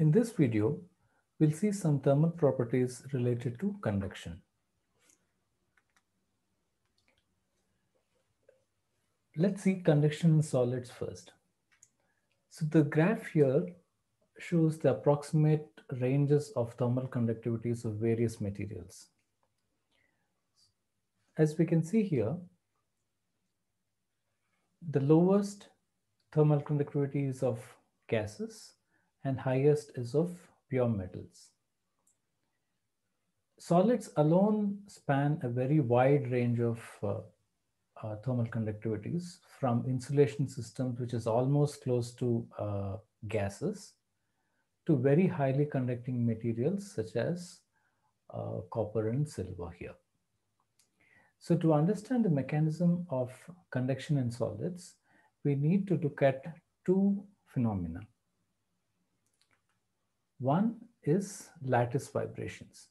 In this video, we'll see some thermal properties related to conduction. Let's see conduction in solids first. So the graph here shows the approximate ranges of thermal conductivities of various materials. As we can see here, the lowest thermal conductivity is of gases, and highest is of pure metals. Solids alone span a very wide range of uh, uh, thermal conductivities from insulation systems, which is almost close to uh, gases, to very highly conducting materials such as uh, copper and silver here. So to understand the mechanism of conduction in solids, we need to look at two phenomena. One is lattice vibrations.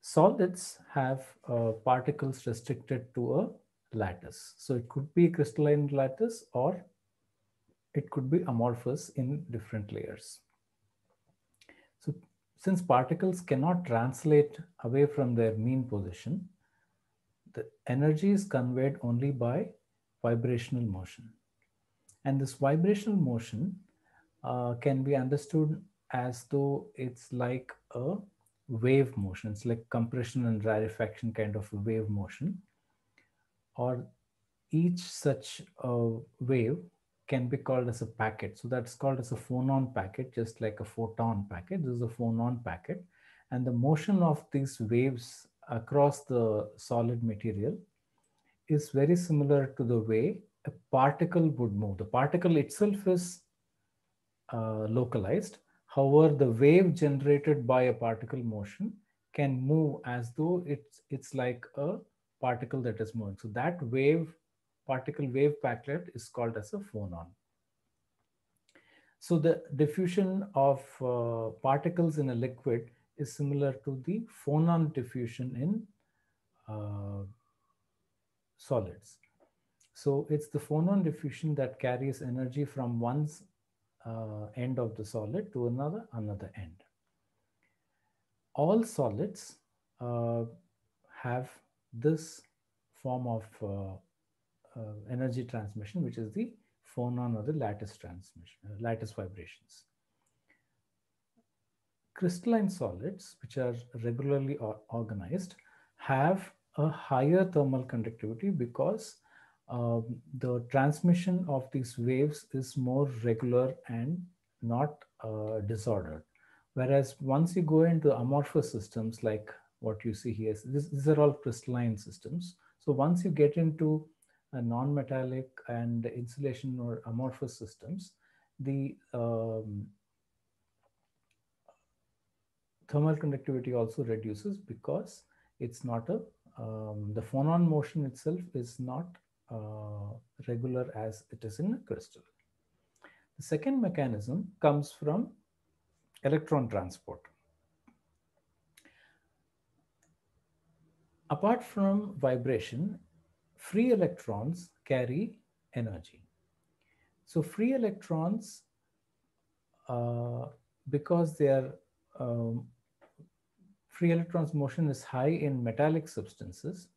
Solids have uh, particles restricted to a lattice. So it could be crystalline lattice or it could be amorphous in different layers. So since particles cannot translate away from their mean position, the energy is conveyed only by vibrational motion. And this vibrational motion uh, can be understood as though it's like a wave motion. It's like compression and rarefaction kind of wave motion. Or each such uh, wave can be called as a packet. So that's called as a phonon packet, just like a photon packet. This is a phonon packet. And the motion of these waves across the solid material is very similar to the way a particle would move. The particle itself is uh, localized, However, the wave generated by a particle motion can move as though it's, it's like a particle that is moving. So that wave, particle wave packet is called as a phonon. So the diffusion of uh, particles in a liquid is similar to the phonon diffusion in uh, solids. So it's the phonon diffusion that carries energy from one uh, end of the solid to another, another end. All solids uh, have this form of uh, uh energy transmission, which is the phonon or the lattice transmission, uh, lattice vibrations. Crystalline solids, which are regularly or organized, have a higher thermal conductivity because um, the transmission of these waves is more regular and not uh, disordered. Whereas once you go into amorphous systems like what you see here, this, these are all crystalline systems. So once you get into non-metallic and insulation or amorphous systems, the um, thermal conductivity also reduces because it's not a um, the phonon motion itself is not uh, regular as it is in a crystal. The second mechanism comes from electron transport. Apart from vibration, free electrons carry energy. So free electrons, uh, because they are um, free electrons motion is high in metallic substances,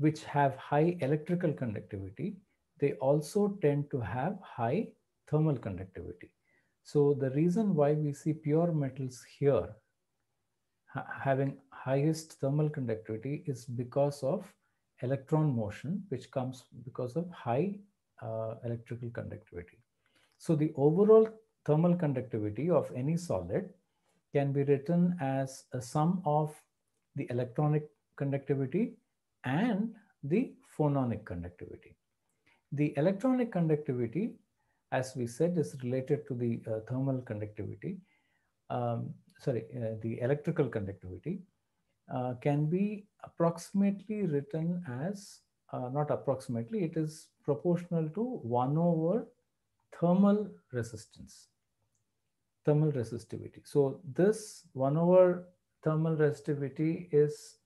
which have high electrical conductivity, they also tend to have high thermal conductivity. So the reason why we see pure metals here ha having highest thermal conductivity is because of electron motion, which comes because of high uh, electrical conductivity. So the overall thermal conductivity of any solid can be written as a sum of the electronic conductivity and the phononic conductivity. The electronic conductivity, as we said, is related to the uh, thermal conductivity. Um, sorry, uh, the electrical conductivity uh, can be approximately written as, uh, not approximately, it is proportional to 1 over thermal resistance, thermal resistivity. So this 1 over thermal resistivity is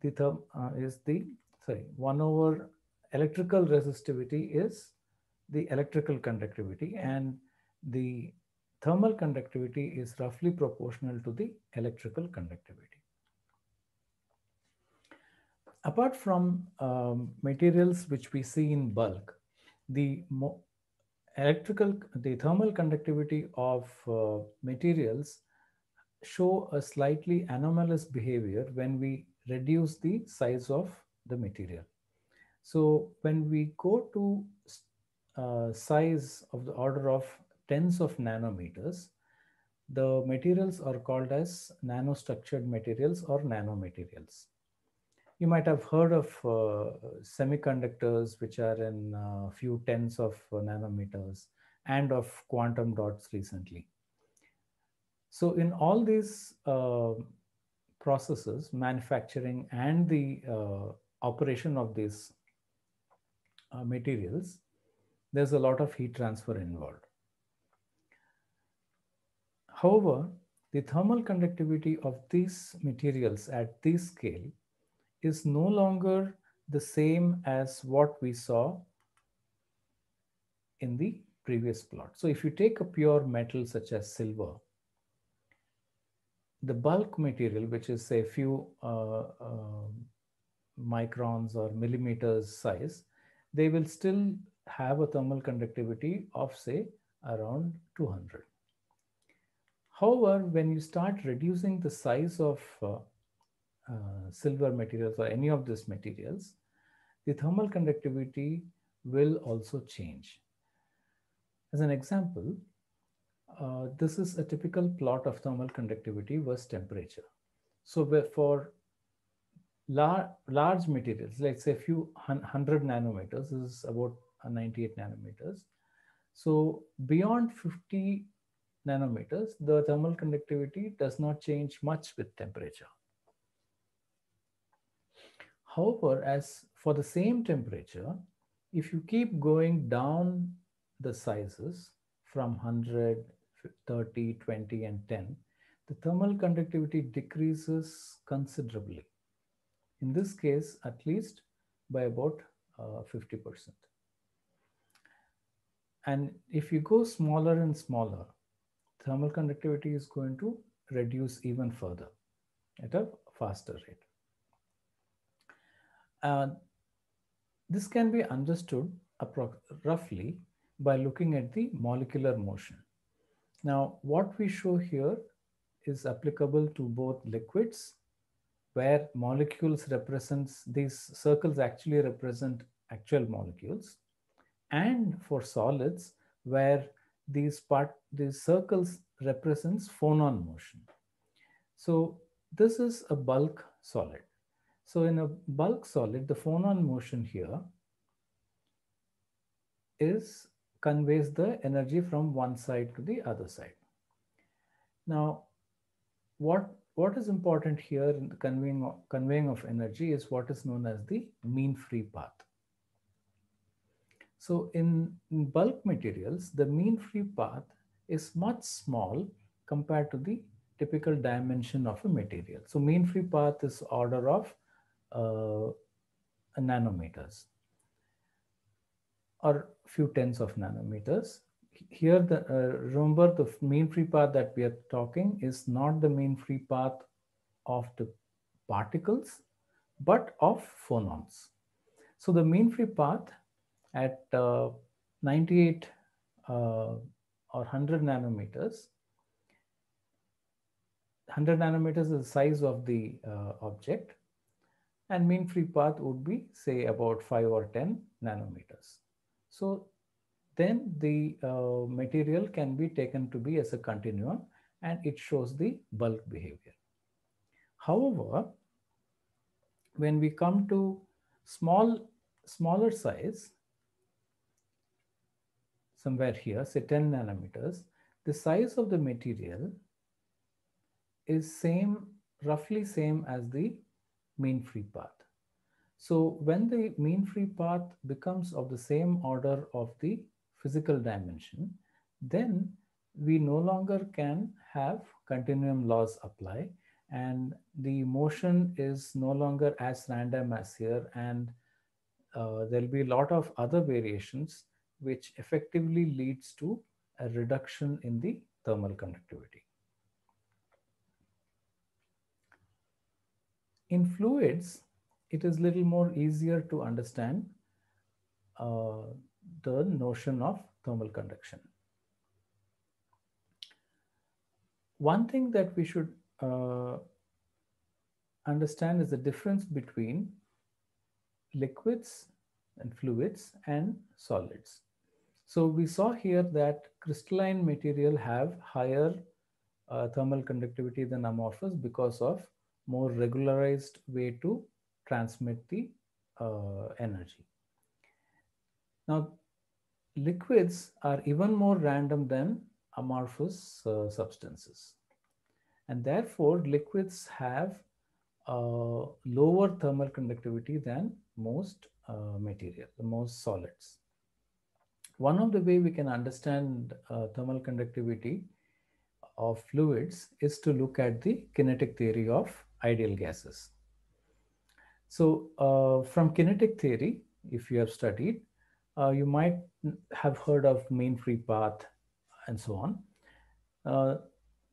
the, therm, uh, is the sorry, 1 over electrical resistivity is the electrical conductivity and the thermal conductivity is roughly proportional to the electrical conductivity. Apart from um, materials which we see in bulk, the electrical, the thermal conductivity of uh, materials show a slightly anomalous behavior when we reduce the size of the material. So when we go to uh, size of the order of tens of nanometers, the materials are called as nanostructured materials or nanomaterials. You might have heard of uh, semiconductors, which are in a uh, few tens of uh, nanometers, and of quantum dots recently. So in all these uh, processes, manufacturing and the uh, operation of these uh, materials, there's a lot of heat transfer involved. However, the thermal conductivity of these materials at this scale is no longer the same as what we saw in the previous plot. So if you take a pure metal such as silver, the bulk material, which is say few uh, uh, microns or millimeters size, they will still have a thermal conductivity of say around 200. However, when you start reducing the size of uh, uh, silver materials or any of these materials, the thermal conductivity will also change. As an example, uh, this is a typical plot of thermal conductivity versus temperature. So for lar large materials, let's say a few hundred nanometers, this is about uh, 98 nanometers. So beyond 50 nanometers, the thermal conductivity does not change much with temperature. However, as for the same temperature, if you keep going down the sizes from 100, 30, 20, and 10, the thermal conductivity decreases considerably in this case at least by about 50%. Uh, and if you go smaller and smaller, thermal conductivity is going to reduce even further at a faster rate. Uh, this can be understood roughly by looking at the molecular motion. Now, what we show here is applicable to both liquids where molecules represents, these circles actually represent actual molecules. And for solids, where these part, these circles represents phonon motion. So this is a bulk solid. So in a bulk solid, the phonon motion here is conveys the energy from one side to the other side. Now, what what is important here in the conveying of, conveying of energy is what is known as the mean free path. So in, in bulk materials, the mean free path is much small compared to the typical dimension of a material. So mean free path is order of uh, nanometers or few tens of nanometers here the uh, remember the main free path that we are talking is not the main free path of the particles but of phonons so the main free path at uh, 98 uh, or 100 nanometers 100 nanometers is the size of the uh, object and mean free path would be say about 5 or 10 nanometers so then the uh, material can be taken to be as a continuum and it shows the bulk behavior. However, when we come to small, smaller size, somewhere here, say 10 nanometers, the size of the material is same, roughly same as the mean free path. So when the mean free path becomes of the same order of the physical dimension, then we no longer can have continuum laws apply and the motion is no longer as random as here and uh, there'll be a lot of other variations which effectively leads to a reduction in the thermal conductivity. In fluids, it is little more easier to understand uh, the notion of thermal conduction. One thing that we should uh, understand is the difference between liquids and fluids and solids. So we saw here that crystalline material have higher uh, thermal conductivity than amorphous because of more regularized way to transmit the uh, energy. Now, liquids are even more random than amorphous uh, substances. And therefore, liquids have lower thermal conductivity than most uh, material, the most solids. One of the way we can understand uh, thermal conductivity of fluids is to look at the kinetic theory of ideal gases. So uh, from kinetic theory, if you have studied, uh, you might have heard of main free path and so on. Uh,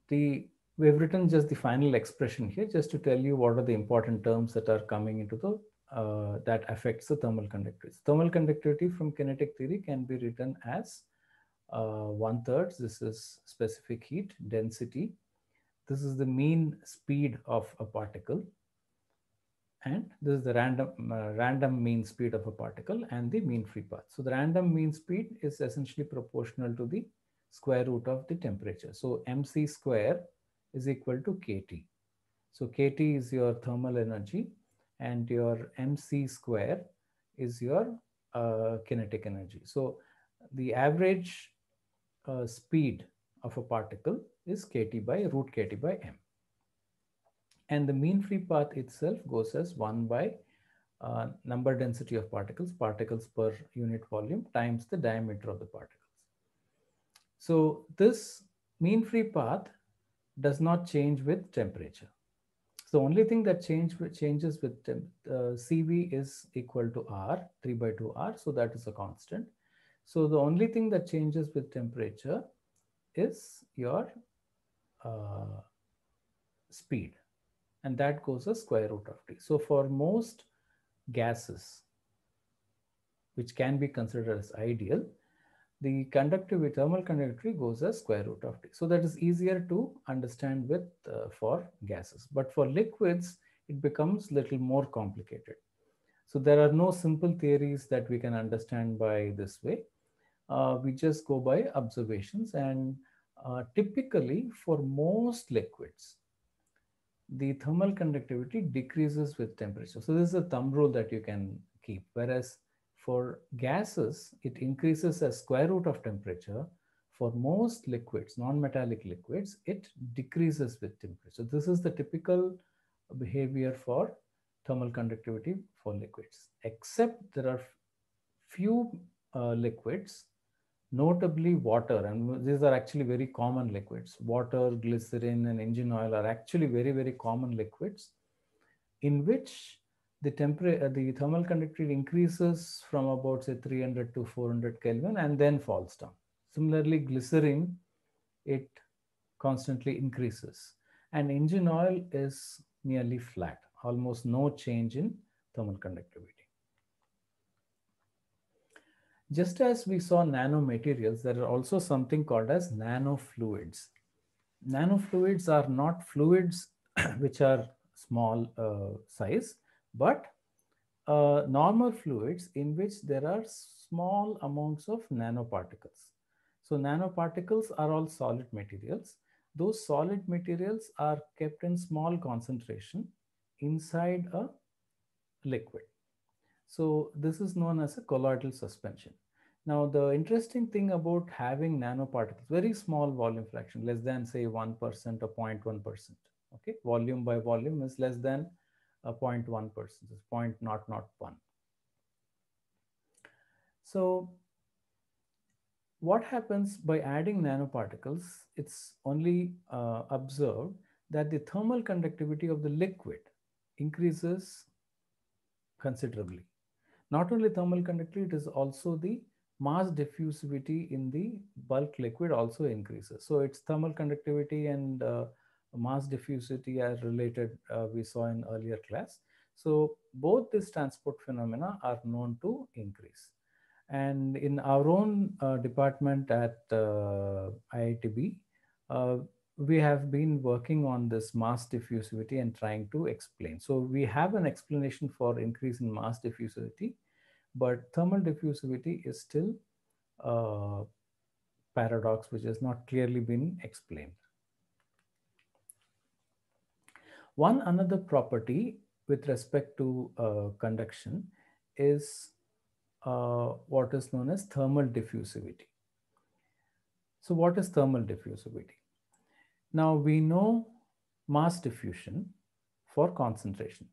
the We've written just the final expression here just to tell you what are the important terms that are coming into the uh, that affects the thermal conductivity. Thermal conductivity from kinetic theory can be written as uh, one third. This is specific heat density. This is the mean speed of a particle and this is the random uh, random mean speed of a particle and the mean free path. So the random mean speed is essentially proportional to the square root of the temperature. So mc square is equal to kT. So kT is your thermal energy and your mc square is your uh, kinetic energy. So the average uh, speed of a particle is kT by root kT by m. And the mean free path itself goes as one by uh, number density of particles, particles per unit volume times the diameter of the particles. So this mean free path does not change with temperature. So the only thing that change, changes with temp, uh, CV is equal to R, 3 by 2 R, so that is a constant. So the only thing that changes with temperature is your uh, speed and that goes as square root of t. So for most gases, which can be considered as ideal, the conductivity, thermal conductivity goes as square root of t. So that is easier to understand with uh, for gases. But for liquids, it becomes little more complicated. So there are no simple theories that we can understand by this way. Uh, we just go by observations and uh, typically for most liquids, the thermal conductivity decreases with temperature. So this is a thumb rule that you can keep. Whereas for gases, it increases as square root of temperature. For most liquids, non-metallic liquids, it decreases with temperature. This is the typical behavior for thermal conductivity for liquids, except there are few uh, liquids notably water and these are actually very common liquids water glycerin and engine oil are actually very very common liquids in which the temperature uh, the thermal conductivity increases from about say 300 to 400 kelvin and then falls down similarly glycerin it constantly increases and engine oil is nearly flat almost no change in thermal conductivity just as we saw nanomaterials, there are also something called as nanofluids. Nanofluids are not fluids which are small uh, size, but uh, normal fluids in which there are small amounts of nanoparticles. So nanoparticles are all solid materials. Those solid materials are kept in small concentration inside a liquid. So this is known as a colloidal suspension. Now, the interesting thing about having nanoparticles, very small volume fraction, less than say 1% or 0.1%, okay? Volume by volume is less than a uh, 0.1%, is 0.001. So what happens by adding nanoparticles? It's only uh, observed that the thermal conductivity of the liquid increases considerably. Not only thermal conductivity, it is also the mass diffusivity in the bulk liquid also increases. So its thermal conductivity and uh, mass diffusivity are related uh, we saw in earlier class. So both these transport phenomena are known to increase. And in our own uh, department at uh, IITB, uh, we have been working on this mass diffusivity and trying to explain. So we have an explanation for increase in mass diffusivity, but thermal diffusivity is still a paradox which has not clearly been explained. One another property with respect to uh, conduction is uh, what is known as thermal diffusivity. So what is thermal diffusivity? Now we know mass diffusion for concentration.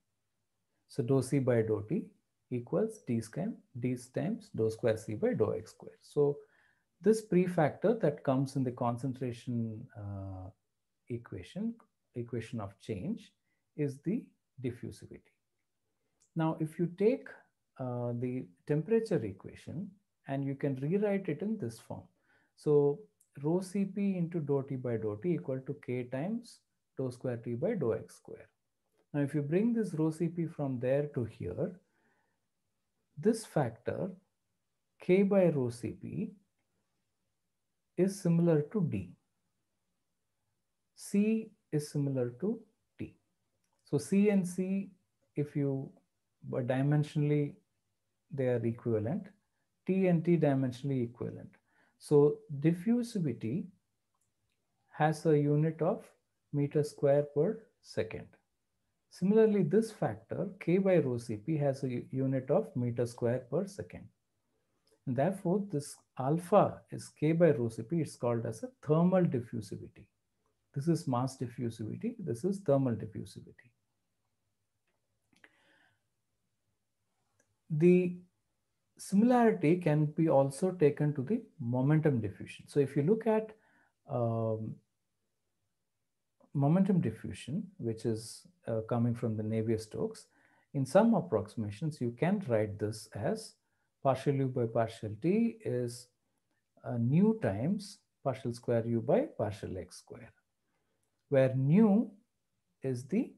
So dou C by dou T equals D, scan, D times dou square C by dou X square. So this prefactor that comes in the concentration uh, equation, equation of change is the diffusivity. Now, if you take uh, the temperature equation and you can rewrite it in this form. So rho Cp into dou T by dou T equal to K times dou square T by dou X square. Now, if you bring this rho Cp from there to here, this factor K by rho Cp is similar to D. C is similar to T. So C and C, if you but dimensionally, they are equivalent. T and T dimensionally equivalent. So diffusivity has a unit of meter square per second. Similarly, this factor K by rho Cp has a unit of meter square per second. And therefore, this alpha is K by rho Cp. It's called as a thermal diffusivity. This is mass diffusivity. This is thermal diffusivity. The similarity can be also taken to the momentum diffusion. So if you look at um, momentum diffusion, which is uh, coming from the Navier-Stokes, in some approximations, you can write this as partial u by partial t is uh, nu times partial square u by partial x square, where nu is the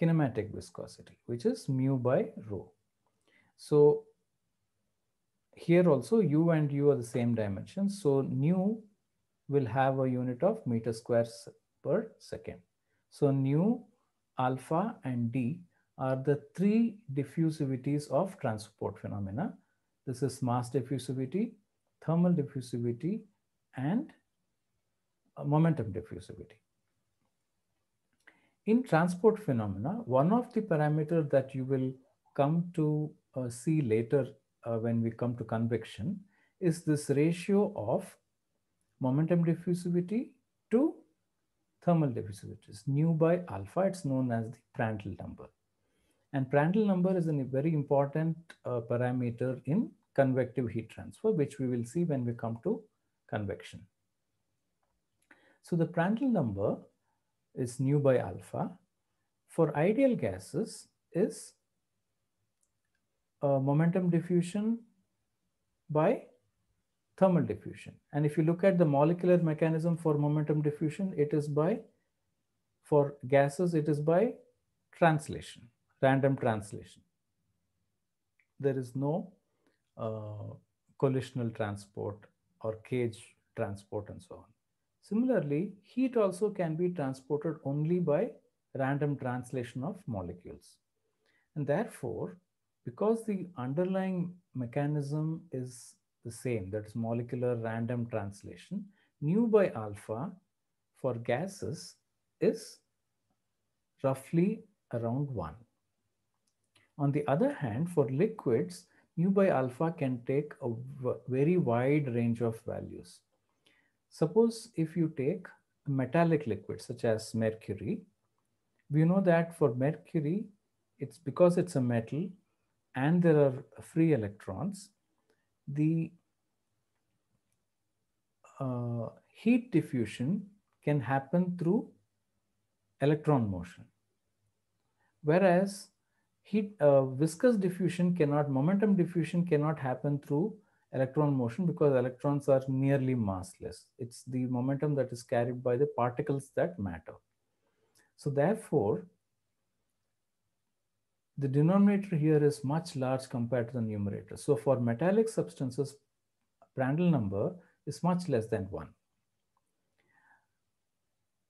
kinematic viscosity, which is mu by rho. So here also u and u are the same dimension. So nu will have a unit of meter squares per second. So nu, alpha and d are the three diffusivities of transport phenomena. This is mass diffusivity, thermal diffusivity, and uh, momentum diffusivity. In transport phenomena, one of the parameter that you will come to uh, see later uh, when we come to convection is this ratio of momentum diffusivity to thermal diffusivity. is nu by alpha. It's known as the Prandtl number. And Prandtl number is a very important uh, parameter in convective heat transfer, which we will see when we come to convection. So the Prandtl number is nu by alpha for ideal gases is uh, momentum diffusion by thermal diffusion. And if you look at the molecular mechanism for momentum diffusion, it is by, for gases, it is by translation, random translation. There is no uh, collisional transport or cage transport and so on. Similarly, heat also can be transported only by random translation of molecules. And therefore, because the underlying mechanism is the same, that is molecular random translation, nu by alpha for gases is roughly around 1. On the other hand, for liquids, nu by alpha can take a very wide range of values. Suppose if you take a metallic liquid such as mercury, we know that for mercury, it's because it's a metal, and there are free electrons, the uh, heat diffusion can happen through electron motion. Whereas heat uh, viscous diffusion cannot, momentum diffusion cannot happen through electron motion because electrons are nearly massless. It's the momentum that is carried by the particles that matter. So therefore, the denominator here is much large compared to the numerator. So for metallic substances, Prandtl number is much less than one.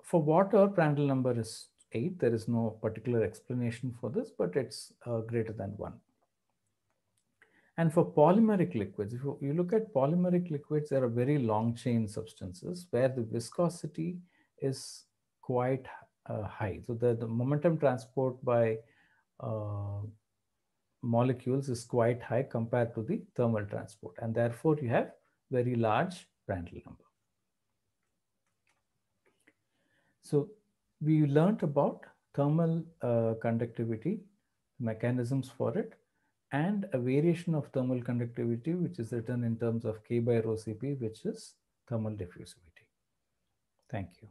For water, Prandtl number is eight. There is no particular explanation for this, but it's uh, greater than one. And for polymeric liquids, if you look at polymeric liquids, there are very long chain substances where the viscosity is quite uh, high. So the, the momentum transport by uh, molecules is quite high compared to the thermal transport. And therefore you have very large Prandtl number. So we learned about thermal uh, conductivity, mechanisms for it, and a variation of thermal conductivity, which is written in terms of K by rho Cp, which is thermal diffusivity. Thank you.